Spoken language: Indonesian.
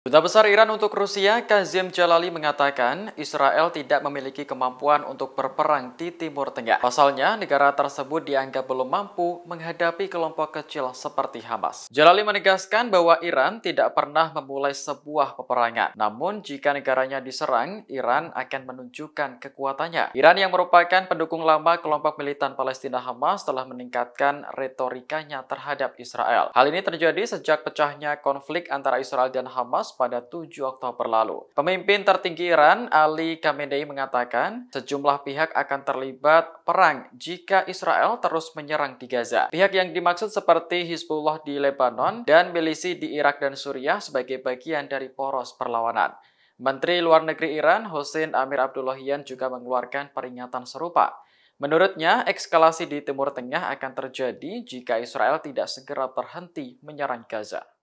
Duta Besar Iran untuk Rusia, Kazim Jalali mengatakan Israel tidak memiliki kemampuan untuk berperang di Timur Tengah. Pasalnya, negara tersebut dianggap belum mampu menghadapi kelompok kecil seperti Hamas. Jalali menegaskan bahwa Iran tidak pernah memulai sebuah peperangan. Namun, jika negaranya diserang, Iran akan menunjukkan kekuatannya. Iran yang merupakan pendukung lama kelompok militan Palestina Hamas telah meningkatkan retorikanya terhadap Israel. Hal ini terjadi sejak pecahnya konflik antara Israel dan Hamas pada 7 Oktober lalu. Pemimpin tertinggi Iran, Ali Khamenei mengatakan, sejumlah pihak akan terlibat perang jika Israel terus menyerang di Gaza. Pihak yang dimaksud seperti Hizbullah di Lebanon dan milisi di Irak dan Suriah sebagai bagian dari poros perlawanan. Menteri Luar Negeri Iran Hossein Amir Abdullahian juga mengeluarkan peringatan serupa. Menurutnya, ekskalasi di Timur Tengah akan terjadi jika Israel tidak segera terhenti menyerang Gaza.